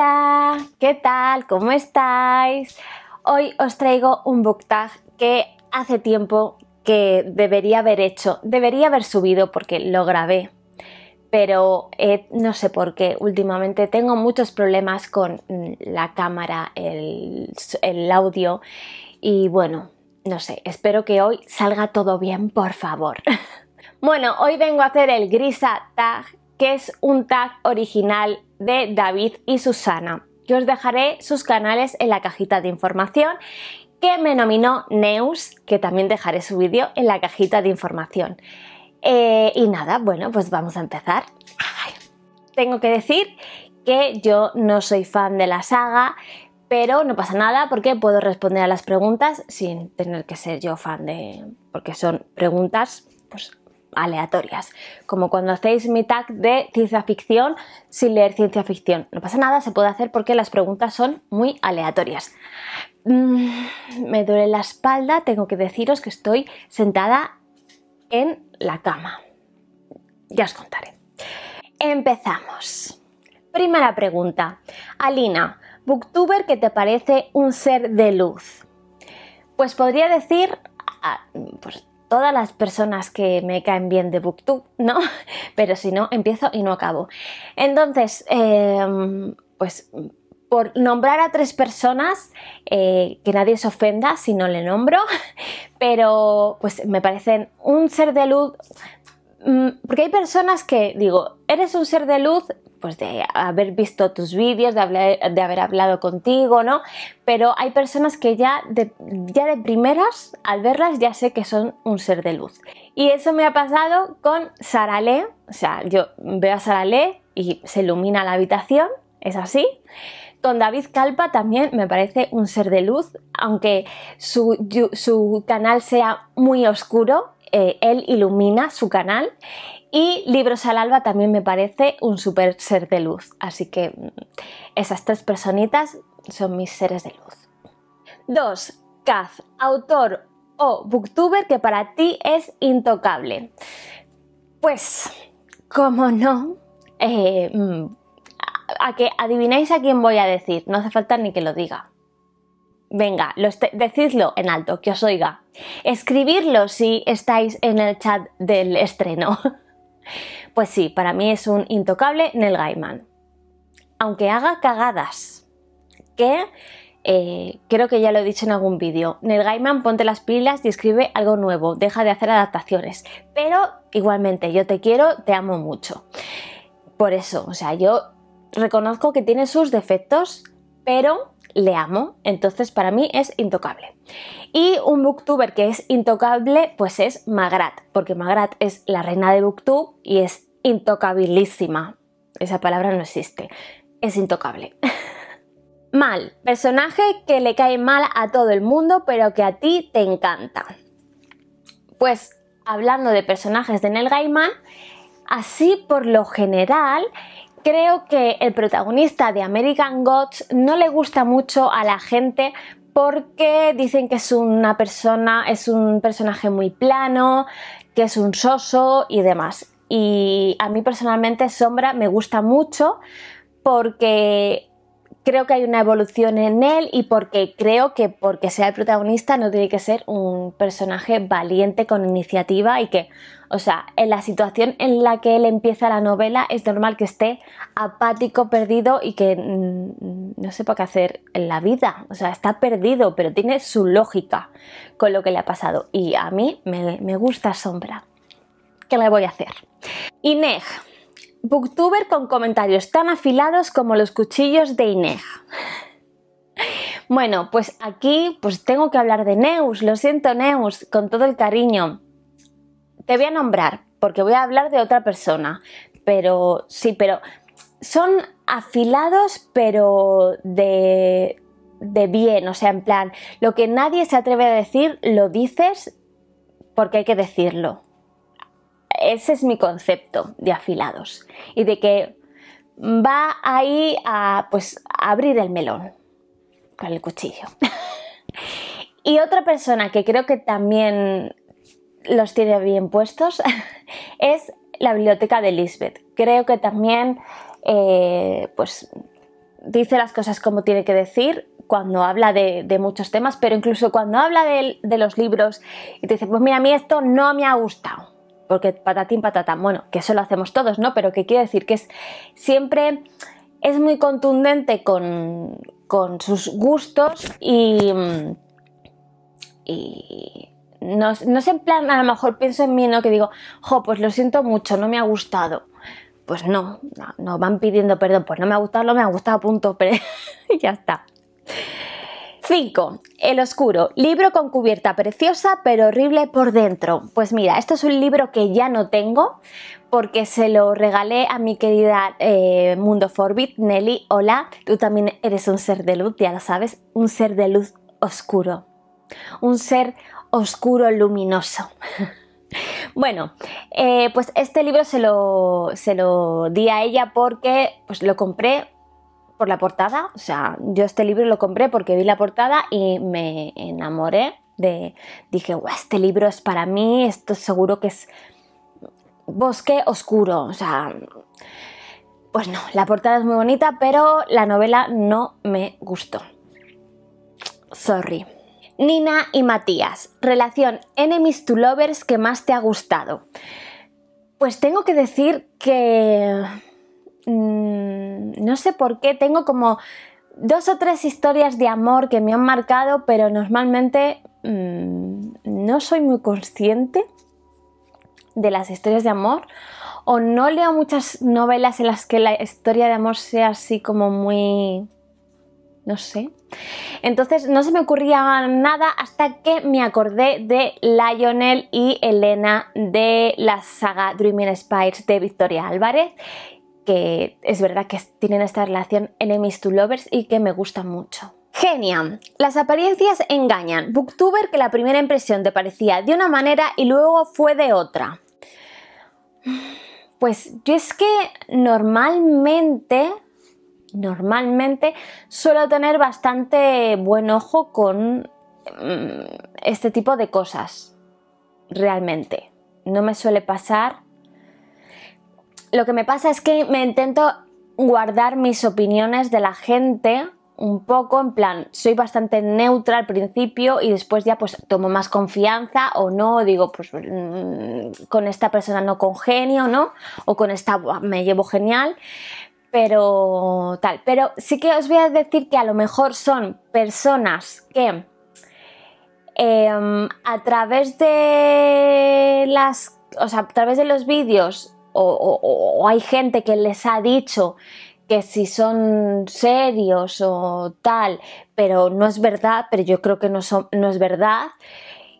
Hola, ¿qué tal? ¿Cómo estáis? Hoy os traigo un book tag que hace tiempo que debería haber hecho, debería haber subido porque lo grabé, pero eh, no sé por qué últimamente tengo muchos problemas con mm, la cámara, el, el audio y bueno, no sé, espero que hoy salga todo bien, por favor. bueno, hoy vengo a hacer el grisa tag, que es un tag original de David y Susana, Yo os dejaré sus canales en la cajita de información, que me nominó Neus, que también dejaré su vídeo en la cajita de información. Eh, y nada, bueno, pues vamos a empezar. tengo que decir que yo no soy fan de la saga, pero no pasa nada porque puedo responder a las preguntas sin tener que ser yo fan de... porque son preguntas pues, aleatorias, como cuando hacéis mi tag de ciencia ficción sin leer ciencia ficción. No pasa nada, se puede hacer porque las preguntas son muy aleatorias. Mm, me duele la espalda, tengo que deciros que estoy sentada en la cama. Ya os contaré. Empezamos. Primera pregunta. Alina, booktuber que te parece un ser de luz. Pues podría decir, ah, pues todas las personas que me caen bien de Booktube, ¿no? Pero si no, empiezo y no acabo. Entonces, em, pues por nombrar a tres personas, eh, que nadie se ofenda si no le nombro, pero pues me parecen un ser de luz, Mm, porque hay personas que digo, eres un ser de luz, pues de haber visto tus vídeos, de, haber hablado contigo, ¿no? Pero hay personas que ya de, primeras, al verlas, ya sé que son un ser de luz. Y eso me ha pasado con Saralé, o sea, yo veo a Saralé y se ilumina la habitación, es así. Con David Calpa también me parece un ser de luz, aunque su canal sea muy oscuro, eh, él ilumina su canal. Y Libros al Alba también me parece un super ser de luz. Así que mm, esas tres personitas son mis seres de luz. 2. Caz, autor o booktuber que para ti es intocable. Pues, como no, eh, mm, a que adivináis a quién voy a decir, no hace falta ni que lo diga. Venga, lo este, decidlo en alto, que os oiga. Escribirlo si estáis en el chat del estreno. Pues sí, para mí es un intocable Nel Gaiman. Aunque haga cagadas, que eh, creo que ya lo he dicho en algún vídeo, Nel Gaiman ponte las pilas y escribe algo nuevo, deja de hacer adaptaciones. Pero igualmente, yo te quiero, te amo mucho. Por eso, o sea, yo reconozco que tiene sus defectos, pero le amo, entonces para mí es intocable. Y un booktuber que es intocable, pues es Magrat, porque Magrat es la reina de booktube y es intocabilísima. Esa palabra no existe, es intocable. mal, personaje que le cae mal a todo el mundo, pero que a ti te encanta. Pues hablando de personajes de Neil Gaiman, así por lo general Creo que el protagonista de American Gods no le gusta mucho a la gente porque dicen que es una persona, es un personaje muy plano, que es un soso y demás. Y a mí personalmente Sombra me gusta mucho porque creo que hay una evolución en él y porque creo que porque sea el protagonista no tiene que ser un personaje valiente con iniciativa y que, o sea, en la situación en la que él empieza la novela es normal que esté apático, perdido y que mm, mm, no sepa qué hacer en la vida. O sea, está perdido, pero tiene su lógica con lo que le ha pasado. Y a mí me, me gusta Sombra. ¿Qué le voy a hacer? Ineg. Booktuber con comentarios tan afilados como los cuchillos de Inés Bueno, pues aquí pues tengo que hablar de Neus, lo siento Neus, con todo el cariño. Te voy a nombrar, porque voy a hablar de otra persona, pero sí, pero son afilados, pero de, de bien, o sea, en plan, lo que nadie se atreve a decir, lo dices porque hay que decirlo ese es mi concepto de afilados y de que va ahí a, pues, abrir el melón con el cuchillo. y otra persona que creo que también los tiene bien puestos es la biblioteca de Lisbeth. Creo que también eh, pues, dice las cosas como tiene que decir cuando habla de, muchos temas, pero incluso cuando habla de, de los libros y te dice, pues mira, a mí esto no me ha gustado porque patatín patatán, bueno, que eso lo hacemos todos, ¿no? Pero que quiere decir que es siempre es muy contundente con, sus gustos y, y no, no sé, en plan, a lo mejor pienso en mí, ¿no? Que digo, jo, pues lo siento mucho, no me ha gustado. Pues no, no, van pidiendo perdón, pues no me ha gustado, no me ha gustado, punto, pero ya está. 5. El Oscuro, libro con cubierta preciosa pero horrible por dentro. Pues mira, esto es un libro que ya no tengo porque se lo regalé a mi querida eh, Mundo Forbit, Nelly. Hola, tú también eres un ser de luz, ya lo sabes, un ser de luz oscuro. Un ser oscuro luminoso. Bueno, eh, pues este libro se lo, se lo, di a ella porque pues lo compré por la portada. O sea, yo este libro lo compré porque vi la portada y me enamoré de... Dije, este libro es para mí, esto seguro que es bosque oscuro. O sea, pues no, la portada es muy bonita, pero la novela no me gustó. Sorry. Nina y Matías, relación enemies to lovers que más te ha gustado. Pues tengo que decir que Mm, no sé por qué, tengo como dos o tres historias de amor que me han marcado, pero normalmente mm, no soy muy consciente de las historias de amor o no leo muchas novelas en las que la historia de amor sea así como muy... no sé. Entonces no se me ocurría nada hasta que me acordé de Lionel y Elena de la saga Dreaming Spires de Victoria Álvarez que es verdad que tienen esta relación enemies to lovers y que me gusta mucho. Genia, las apariencias engañan. Booktuber que la primera impresión te parecía de una manera y luego fue de otra. Pues yo es que normalmente, normalmente suelo tener bastante buen ojo con mm, este tipo de cosas. Realmente. No me suele pasar lo que me pasa es que me intento guardar mis opiniones de la gente un poco en plan, soy bastante neutra al principio y después ya pues tomo más confianza o no, digo pues mm, con esta persona no congenio, ¿no? O con esta me llevo genial, pero tal, pero sí que os voy a decir que a lo mejor son personas que em, a través de las, o sea, a través de los vídeos o, hay gente que les ha dicho que si son serios o tal, pero no es verdad, pero yo creo que no, es verdad.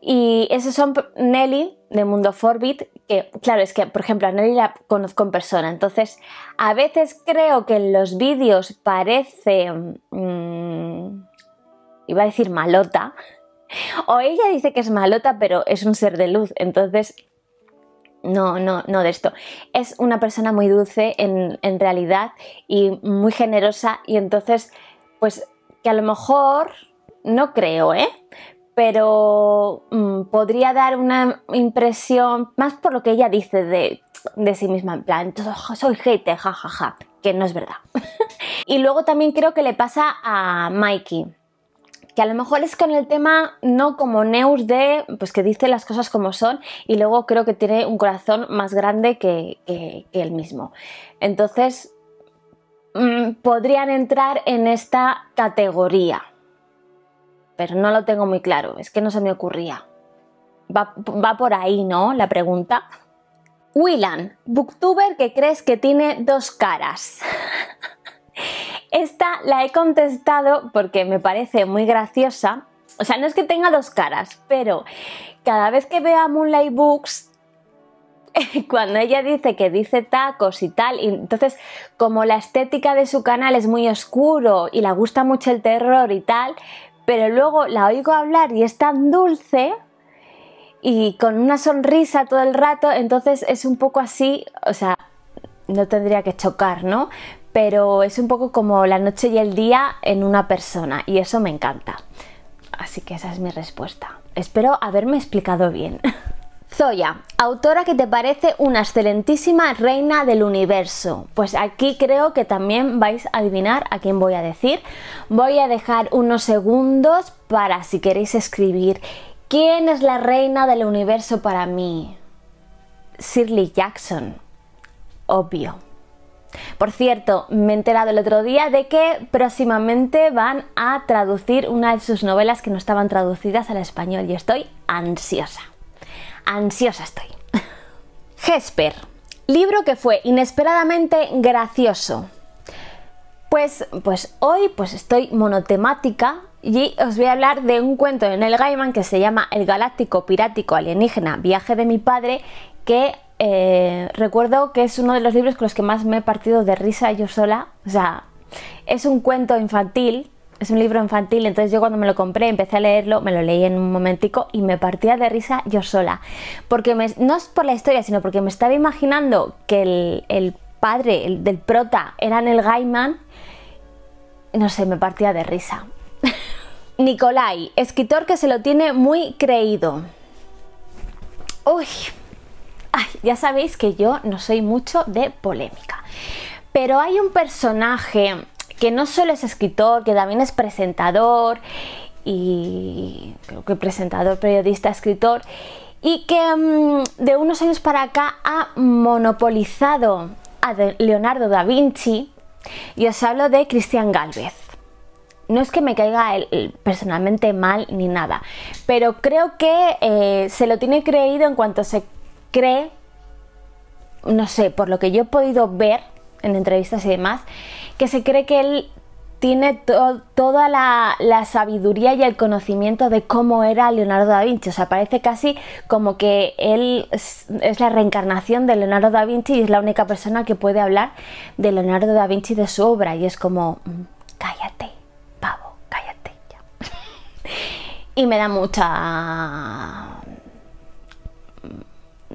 Y esos son Nelly de Mundo Forbit, que claro, es que por ejemplo a Nelly la conozco en persona, entonces a veces creo que en los vídeos parece, mm, iba a decir malota, o ella dice que es malota, pero es un ser de luz, entonces no, no, no de esto. Es una persona muy dulce en, realidad y muy generosa y entonces, pues que a lo mejor, no creo, ¿eh? Pero mm, podría dar una impresión, más por lo que ella dice de, sí misma, en plan, soy hate, jajaja, ja", que no es verdad. y luego también creo que le pasa a Mikey que a lo mejor es con el tema no como Neus de, pues que dice las cosas como son y luego creo que tiene un corazón más grande que, que, él mismo. Entonces, mm, podrían entrar en esta categoría, pero no lo tengo muy claro, es que no se me ocurría. Va, va por ahí, ¿no? La pregunta. Willan, booktuber que crees que tiene dos caras. Esta la he contestado porque me parece muy graciosa. O sea, no es que tenga dos caras, pero cada vez que veo a Moonlight Books cuando ella dice que dice tacos y tal, entonces como la estética de su canal es muy oscuro y le gusta mucho el terror y tal, pero luego la oigo hablar y es tan dulce y con una sonrisa todo el rato, entonces es un poco así, o sea, no tendría que chocar, ¿no? pero es un poco como la noche y el día en una persona y eso me encanta. Así que esa es mi respuesta. Espero haberme explicado bien. Zoya, autora que te parece una excelentísima reina del universo. Pues aquí creo que también vais a adivinar a quién voy a decir. Voy a dejar unos segundos para si queréis escribir ¿Quién es la reina del universo para mí? Shirley Jackson. Obvio. Por cierto, me he enterado el otro día de que próximamente van a traducir una de sus novelas que no estaban traducidas al español y estoy ansiosa. Ansiosa estoy. Hesper, libro que fue inesperadamente gracioso. Pues, pues hoy pues estoy monotemática y os voy a hablar de un cuento de el Gaiman que se llama El Galáctico Pirático Alienígena Viaje de mi Padre que eh, recuerdo que es uno de los libros con los que más me he partido de risa yo sola. O sea, es un cuento infantil, es un libro infantil, entonces yo cuando me lo compré empecé a leerlo, me lo leí en un momentico y me partía de risa yo sola. Porque no es por la historia, sino porque me estaba imaginando que el, padre del prota era el Gaiman. No sé, me partía de risa. Nicolai, escritor que se lo tiene muy creído. Uy, ya sabéis que yo no soy mucho de polémica. Pero hay un personaje que no solo es escritor, que también es presentador y creo que presentador, periodista, escritor y que mm, de unos años para acá ha monopolizado a Leonardo da Vinci y os hablo de Cristian Galvez. No es que me caiga él personalmente mal ni nada, pero creo que eh, se lo tiene creído en cuanto se cree, no sé, por lo que yo he podido ver en entrevistas y demás, que se cree que él tiene toda la, sabiduría y el conocimiento de cómo era Leonardo da Vinci. O sea, parece casi como que él es, la reencarnación de Leonardo da Vinci y es la única persona que puede hablar de Leonardo da Vinci de su obra. Y es como, mm, cállate, pavo, cállate ya. y me da mucha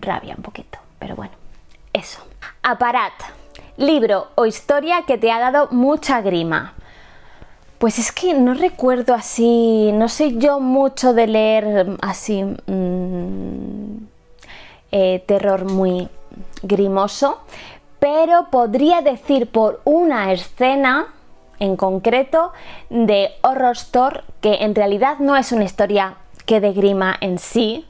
rabia un poquito, pero bueno, eso. Aparat, libro o historia que te ha dado mucha grima. Pues es que no recuerdo así, no sé yo mucho de leer así mm, eh, terror muy grimoso, pero podría decir por una escena en concreto de Horror Store que en realidad no es una historia que de grima en sí,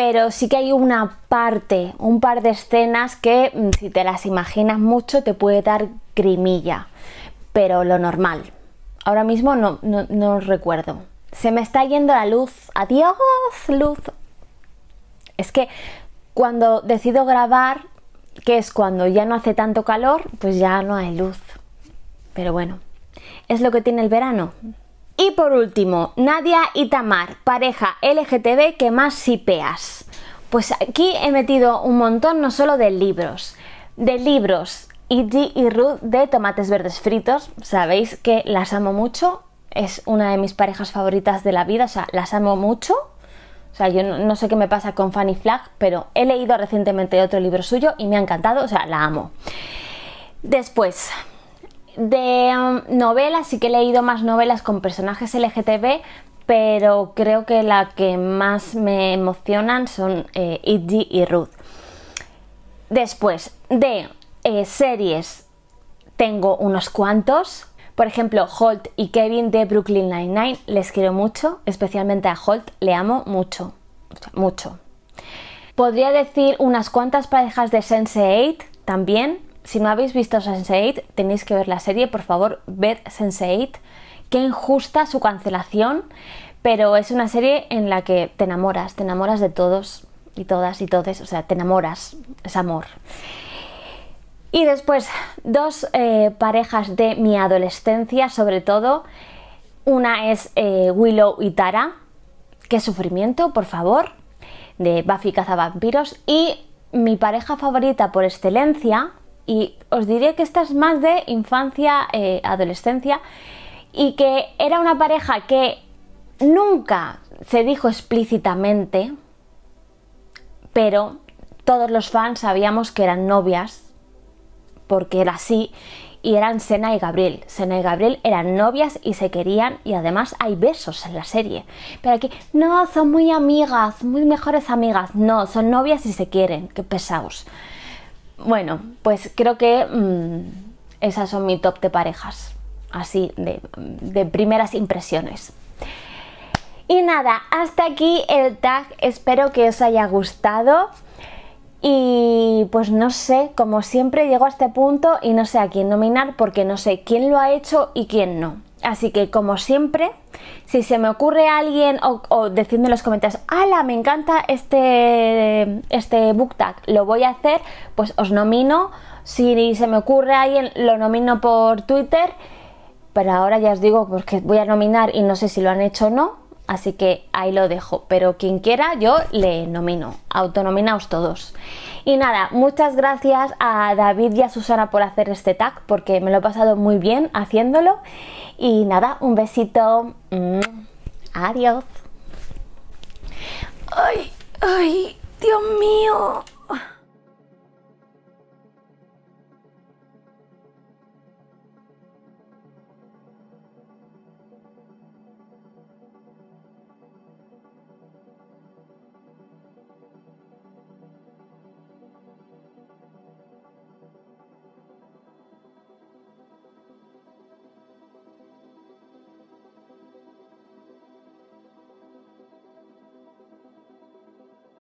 pero sí que hay una parte, un par de escenas que mm, si te las imaginas mucho te puede dar grimilla, pero lo normal. Ahora mismo no, no, no recuerdo. Se me está yendo la luz. Adiós, luz. Es que cuando decido grabar, que es cuando ya no hace tanto calor, pues ya no hay luz. Pero bueno, es lo que tiene el verano. Y por último, Nadia y Tamar, pareja LGTB que más sipeas. Pues aquí he metido un montón no solo de libros, de libros Iggy y Ruth de Tomates Verdes Fritos. Sabéis que las amo mucho, es una de mis parejas favoritas de la vida, o sea, las amo mucho. O sea, yo no, no sé qué me pasa con Fanny Flag, pero he leído recientemente otro libro suyo y me ha encantado, o sea, la amo. Después, de um, novelas, sí que he leído más novelas con personajes LGTB, pero creo que la que más me emocionan son eh, y Ruth. Después de eh, series tengo unos cuantos. Por ejemplo, Holt y Kevin de Brooklyn Nine-Nine les quiero mucho, especialmente a Holt, le amo mucho, mucho. Podría decir unas cuantas parejas de Sense8 también, si no habéis visto Sense8, tenéis que ver la serie, por favor, ved Sense8. Qué injusta su cancelación, pero es una serie en la que te enamoras, te enamoras de todos y todas y todes, o sea, te enamoras, es amor. Y después, dos eh, parejas de mi adolescencia, sobre todo. Una es eh, Willow y Tara. Qué sufrimiento, por favor. De Buffy Cazavampiros. Y mi pareja favorita por excelencia, y os diría que esta es más de infancia, eh, adolescencia, y que era una pareja que nunca se dijo explícitamente, pero todos los fans sabíamos que eran novias, porque era así, y eran Sena y Gabriel. Sena y Gabriel eran novias y se querían y además hay besos en la serie. Pero aquí, no, son muy amigas, muy mejores amigas. No, son novias y se quieren. Qué pesados. Bueno, pues creo que mm, esas son mi top de parejas, así de, de primeras impresiones. Y nada, hasta aquí el tag, espero que os haya gustado. Y pues no sé, como siempre llego a este punto y no sé a quién nominar porque no sé quién lo ha hecho y quién no. Así que como siempre, si se me ocurre alguien o, o en los comentarios, ¡Hala! Me encanta este, este book tag, lo voy a hacer, pues os nomino. Si se me ocurre alguien, lo nomino por Twitter. Pero ahora ya os digo, porque voy a nominar y no sé si lo han hecho o no. Así que ahí lo dejo, pero quien quiera yo le nomino, autonominaos todos. Y nada, muchas gracias a David y a Susana por hacer este tag, porque me lo he pasado muy bien haciéndolo. Y nada, un besito. Mm. Adiós. Ay, ay, Dios mío.